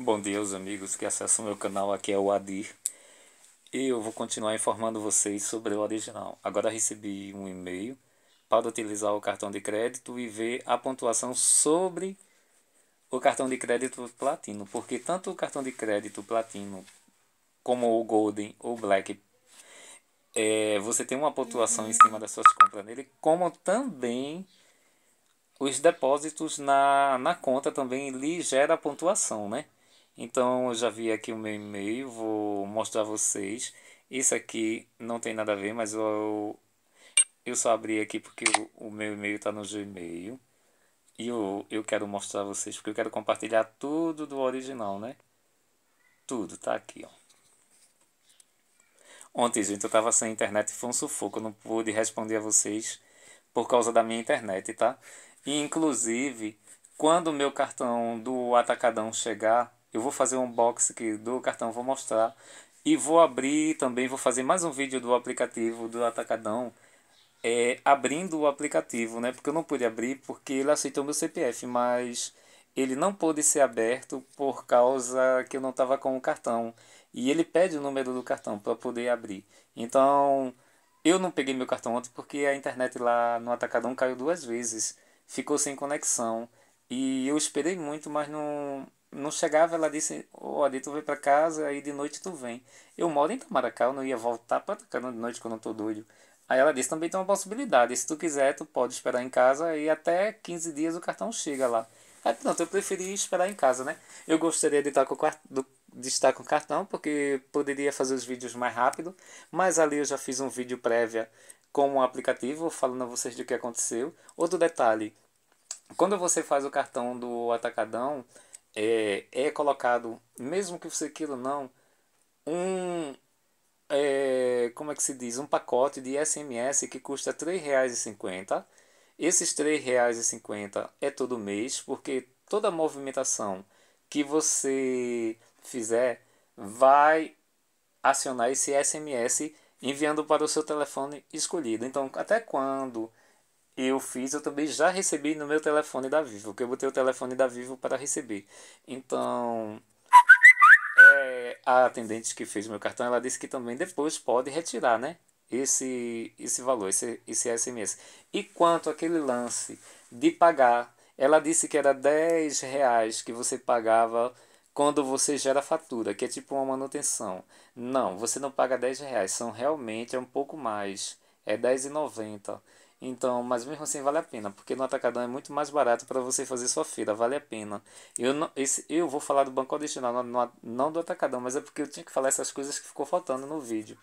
Bom dia os amigos que acessam meu canal, aqui é o Adir e eu vou continuar informando vocês sobre o original. Agora recebi um e-mail para utilizar o cartão de crédito e ver a pontuação sobre o cartão de crédito platino, porque tanto o cartão de crédito platino como o Golden ou Black é, você tem uma pontuação em cima das suas compras nele, como também os depósitos na, na conta também lhe gera pontuação, né? Então eu já vi aqui o meu e-mail, vou mostrar a vocês. Isso aqui não tem nada a ver, mas eu, eu só abri aqui porque o, o meu e-mail está no Gmail. E eu, eu quero mostrar a vocês, porque eu quero compartilhar tudo do original, né? Tudo, tá aqui, ó. Ontem, gente, eu tava sem internet e foi um sufoco. Eu não pude responder a vocês por causa da minha internet, tá? E, inclusive, quando o meu cartão do Atacadão chegar, eu vou fazer um unboxing aqui do cartão, vou mostrar. E vou abrir também, vou fazer mais um vídeo do aplicativo do Atacadão. É, abrindo o aplicativo, né? Porque eu não pude abrir porque ele aceitou meu CPF, mas ele não pôde ser aberto por causa que eu não estava com o cartão. E ele pede o número do cartão para poder abrir. Então, eu não peguei meu cartão ontem porque a internet lá no Atacadão caiu duas vezes. Ficou sem conexão. E eu esperei muito, mas não, não chegava. Ela disse: Olha, tu vem para casa e de noite tu vem. Eu moro em Tamaracá, eu não ia voltar para Tacarana de noite quando eu tô doido. Aí ela disse: Também tem uma possibilidade. Se tu quiser, tu pode esperar em casa e até 15 dias o cartão chega lá. Aí pronto, eu preferi esperar em casa, né? Eu gostaria de estar com o cartão de estar com cartão, porque poderia fazer os vídeos mais rápido, mas ali eu já fiz um vídeo prévia com o um aplicativo falando a vocês do que aconteceu. Outro detalhe, quando você faz o cartão do atacadão, é, é colocado, mesmo que você queira não, um. É, como é que se diz? Um pacote de SMS que custa R$ 3,50. Esses R$ 3,50 é todo mês, porque toda movimentação que você fizer vai acionar esse SMS enviando para o seu telefone escolhido. Então, até quando eu fiz, eu também já recebi no meu telefone da Vivo, que eu botei o telefone da Vivo para receber. Então, é, a atendente que fez meu cartão, ela disse que também depois pode retirar, né? Esse, esse valor, esse, esse SMS. E quanto aquele lance de pagar, ela disse que era 10 reais que você pagava quando você gera fatura, que é tipo uma manutenção. Não, você não paga 10 reais, são realmente é um pouco mais, é R$10,90. Então, mas mesmo assim vale a pena, porque no Atacadão é muito mais barato para você fazer sua feira, vale a pena. Eu não, esse, eu vou falar do Banco original não, não, não do Atacadão, mas é porque eu tinha que falar essas coisas que ficou faltando no vídeo.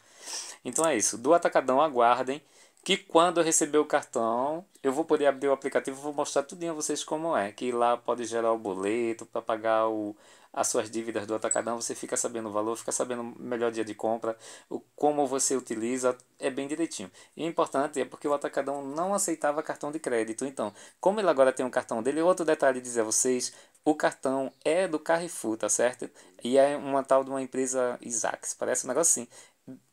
Então é isso, do Atacadão aguardem, que quando eu receber o cartão, eu vou poder abrir o aplicativo, vou mostrar tudinho a vocês como é, que lá pode gerar o boleto para pagar o, as suas dívidas do atacadão, você fica sabendo o valor, fica sabendo o melhor dia de compra, o, como você utiliza, é bem direitinho. E importante é porque o atacadão não aceitava cartão de crédito. Então, como ele agora tem um cartão dele, outro detalhe dizer a vocês, o cartão é do Carrefour, tá certo? E é uma tal de uma empresa Isaacs, parece um negócio assim.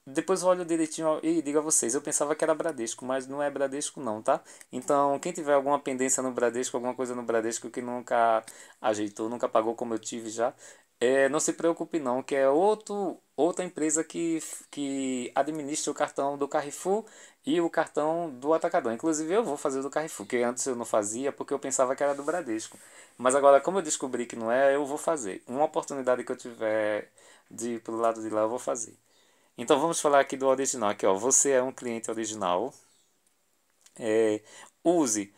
Depois eu olho direitinho e digo a vocês, eu pensava que era Bradesco, mas não é Bradesco não, tá? Então, quem tiver alguma pendência no Bradesco, alguma coisa no Bradesco que nunca ajeitou, nunca pagou como eu tive já, é, não se preocupe não, que é outro outra empresa que, que administra o cartão do Carrefour e o cartão do Atacadão. Inclusive eu vou fazer o do Carrefour, que antes eu não fazia porque eu pensava que era do Bradesco. Mas agora, como eu descobri que não é, eu vou fazer. Uma oportunidade que eu tiver de ir pro lado de lá, eu vou fazer. Então vamos falar aqui do original. Aqui, ó, você é um cliente original. É, use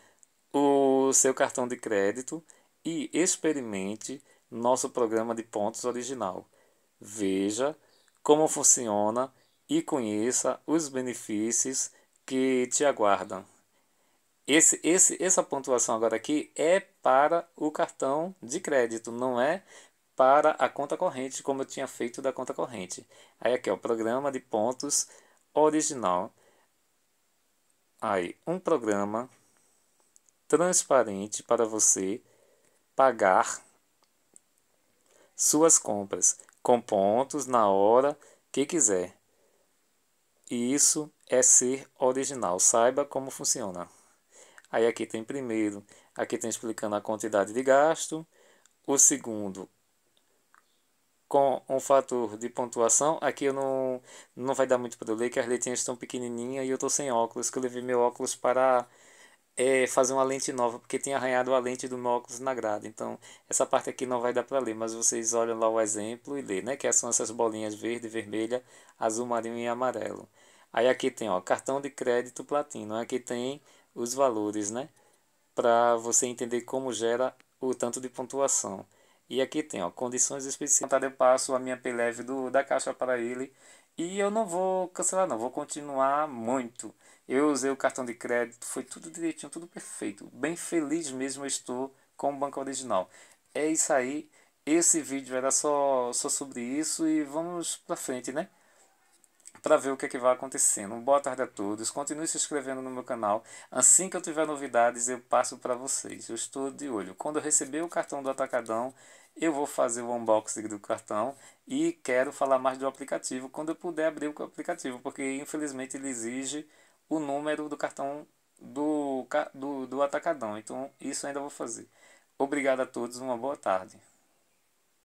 o seu cartão de crédito e experimente nosso programa de pontos original. Veja como funciona e conheça os benefícios que te aguardam. Esse, esse, essa pontuação agora aqui é para o cartão de crédito, não é para a conta corrente, como eu tinha feito da conta corrente. Aí aqui, o programa de pontos original. Aí, um programa transparente para você pagar suas compras com pontos, na hora que quiser. E isso é ser original. Saiba como funciona. Aí aqui tem primeiro, aqui tem explicando a quantidade de gasto. O segundo, com um fator de pontuação. Aqui eu não, não vai dar muito para eu ler, que as letrinhas estão pequenininhas e eu estou sem óculos, que eu levei meu óculos para é, fazer uma lente nova, porque tinha arranhado a lente do meu óculos na grade. Então, essa parte aqui não vai dar para ler, mas vocês olham lá o exemplo e lê, né? Que são essas bolinhas verde, vermelha, azul marinho e amarelo. Aí aqui tem, ó, cartão de crédito platino. Aqui tem os valores, né? Para você entender como gera o tanto de pontuação. E aqui tem, ó, condições específicas. Tá, eu passo a minha peleve do, da caixa para ele. E eu não vou cancelar, não. Vou continuar muito. Eu usei o cartão de crédito, foi tudo direitinho, tudo perfeito. Bem feliz mesmo estou com o banco original. É isso aí. Esse vídeo era só, só sobre isso e vamos para frente, né? Para ver o que, é que vai acontecendo. Boa tarde a todos. Continue se inscrevendo no meu canal. Assim que eu tiver novidades, eu passo para vocês. Eu estou de olho. Quando eu receber o cartão do Atacadão, eu vou fazer o unboxing do cartão e quero falar mais do aplicativo quando eu puder abrir o aplicativo, porque infelizmente ele exige o número do cartão do, do, do atacadão. Então, isso ainda vou fazer. Obrigado a todos, uma boa tarde.